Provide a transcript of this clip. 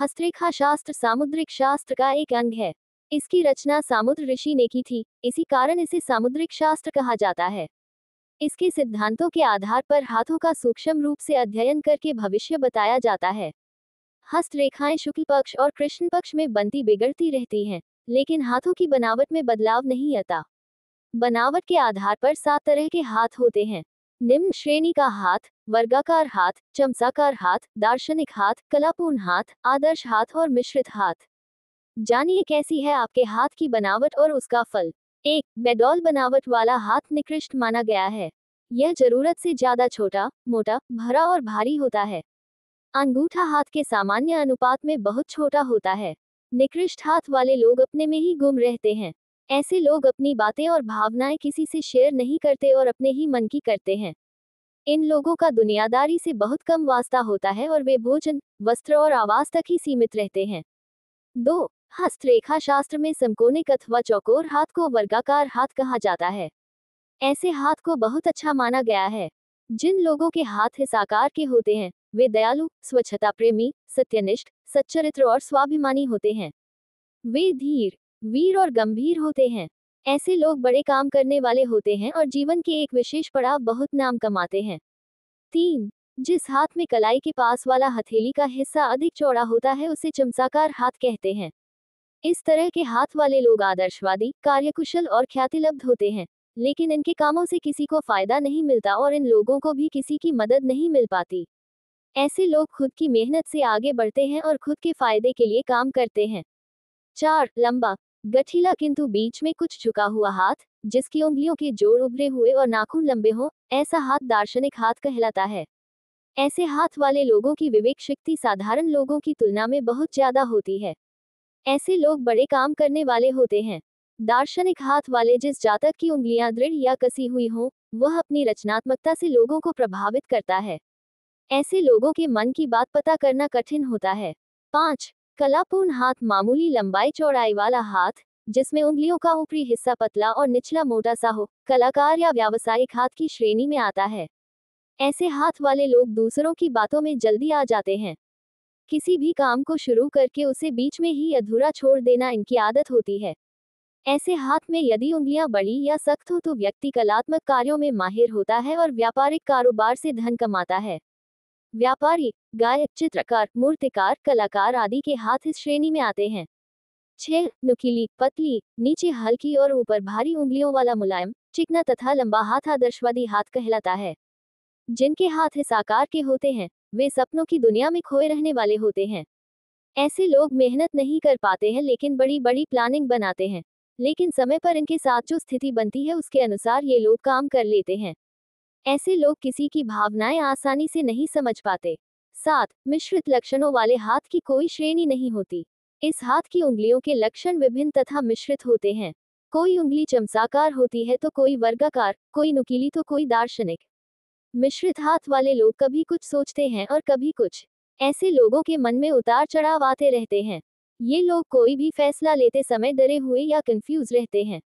हस्तरेखा शास्त्र सामुद्रिक शास्त्र का एक अंग है इसकी रचना सामुद्र ऋषि ने की थी इसी कारण इसे सामुद्रिक शास्त्र कहा जाता है इसके सिद्धांतों के आधार पर हाथों का सूक्ष्म रूप से अध्ययन करके भविष्य बताया जाता है हस्तरेखाएं शुक्ल पक्ष और कृष्ण पक्ष में बनती बिगड़ती रहती हैं लेकिन हाथों की बनावट में बदलाव नहीं आता बनावट के आधार पर सात तरह के हाथ होते हैं निम्न श्रेणी का हाथ वर्गाकार हाथ चमसाकार हाथ दार्शनिक हाथ कलापूर्ण हाथ आदर्श हाथ और मिश्रित हाथ जानिए कैसी है आपके हाथ की बनावट और उसका फल एक बेडौल बनावट वाला हाथ निकृष्ट माना गया है यह जरूरत से ज्यादा छोटा मोटा भरा और भारी होता है अंगूठा हाथ के सामान्य अनुपात में बहुत छोटा होता है निकृष्ट हाथ वाले लोग अपने में ही गुम रहते हैं ऐसे लोग अपनी बातें और भावनाएं किसी से शेयर नहीं करते और अपने ही मन की करते हैं इन लोगों का दुनियादारी से बहुत कम वास्ता होता है और वे भोजन वस्त्र और आवास तक ही सीमित रहते हैं दो हस्तरेखा शास्त्र में समकोणिक अथवा चौकोर हाथ को वर्गाकार हाथ कहा जाता है ऐसे हाथ को बहुत अच्छा माना गया है जिन लोगों के हाथ इस आकार के होते हैं वे दयालु स्वच्छता प्रेमी सत्यनिष्ठ सच्चरित्र और स्वाभिमानी होते हैं वे धीर वीर और गंभीर होते हैं ऐसे लोग बड़े काम करने वाले होते हैं और जीवन के एक विशेष पड़ाव बहुत नाम कमाते हैं तीन जिस हाथ में कलाई के पास वाला हथेली का हिस्सा अधिक चौड़ा होता है उसे चमसाकार हाथ कहते हैं इस तरह के हाथ वाले लोग आदर्शवादी कार्यकुशल और ख्यातिलब्ध होते हैं लेकिन इनके कामों से किसी को फायदा नहीं मिलता और इन लोगों को भी किसी की मदद नहीं मिल पाती ऐसे लोग खुद की मेहनत से आगे बढ़ते हैं और खुद के फायदे के लिए काम करते हैं चार लंबा गठीला किंतु बीच में कुछ झुका हुआ हाथ जिसकी उंगलियों के जोड़ उभरे हुए और नाखून लंबे हों ऐसा हाथ दार्शनिक हाथ कहलाता है ऐसे हाथ वाले लोगों की विवेक शक्ति साधारण लोगों की तुलना में बहुत ज्यादा होती है ऐसे लोग बड़े काम करने वाले होते हैं दार्शनिक हाथ वाले जिस जातक की उंगलियां दृढ़ या कसी हुई हों वह अपनी रचनात्मकता से लोगों को प्रभावित करता है ऐसे लोगों के मन की बात पता करना कठिन होता है पांच कलापूर्ण हाथ मामूली लंबाई चौड़ाई वाला हाथ जिसमें उंगलियों का ऊपरी हिस्सा पतला और निचला मोटा सा हो कलाकार या व्यावसायिक हाथ की श्रेणी में आता है ऐसे हाथ वाले लोग दूसरों की बातों में जल्दी आ जाते हैं किसी भी काम को शुरू करके उसे बीच में ही अधूरा छोड़ देना इनकी आदत होती है ऐसे हाथ में यदि उंगलियां बड़ी या सख्त हो तो व्यक्ति कलात्मक कार्यों में माहिर होता है और व्यापारिक कारोबार से धन कमाता है व्यापारी गायक चित्रकार मूर्तिकार कलाकार आदि के हाथ इस श्रेणी में आते हैं छह नुकीली पतली नीचे हल्की और ऊपर भारी उंगलियों वाला मुलायम चिकना तथा लंबा हाथ आदर्शवादी हाथ कहलाता है जिनके हाथ इस आकार के होते हैं वे सपनों की दुनिया में खोए रहने वाले होते हैं ऐसे लोग मेहनत नहीं कर पाते हैं लेकिन बड़ी बड़ी प्लानिंग बनाते हैं लेकिन समय पर इनके साथ जो स्थिति बनती है उसके अनुसार ये लोग काम कर लेते हैं ऐसे लोग किसी की भावनाएं आसानी से नहीं समझ पाते साथ मिश्रित लक्षणों वाले हाथ की कोई श्रेणी नहीं होती इस हाथ की उंगलियों के लक्षण विभिन्न तथा मिश्रित होते हैं कोई उंगली चमसाकार होती है तो कोई वर्गाकार कोई नुकीली तो कोई दार्शनिक मिश्रित हाथ वाले लोग कभी कुछ सोचते हैं और कभी कुछ ऐसे लोगों के मन में उतार चढ़ाव आते रहते हैं ये लोग कोई भी फैसला लेते समय डरे हुए या कंफ्यूज रहते हैं